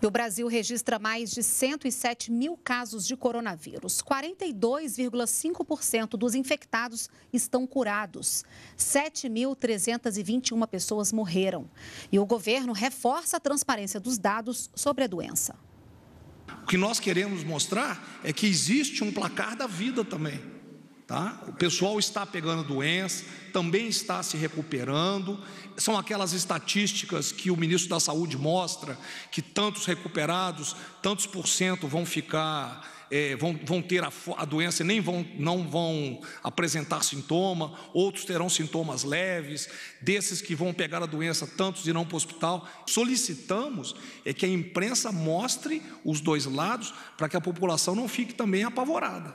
E o Brasil registra mais de 107 mil casos de coronavírus. 42,5% dos infectados estão curados. 7.321 pessoas morreram. E o governo reforça a transparência dos dados sobre a doença. O que nós queremos mostrar é que existe um placar da vida também Tá? O pessoal está pegando doença, também está se recuperando. São aquelas estatísticas que o ministro da Saúde mostra que tantos recuperados, tantos por cento vão ficar, é, vão, vão ter a, a doença e nem vão, não vão apresentar sintoma, outros terão sintomas leves, desses que vão pegar a doença, tantos irão para o hospital. Solicitamos é que a imprensa mostre os dois lados para que a população não fique também apavorada.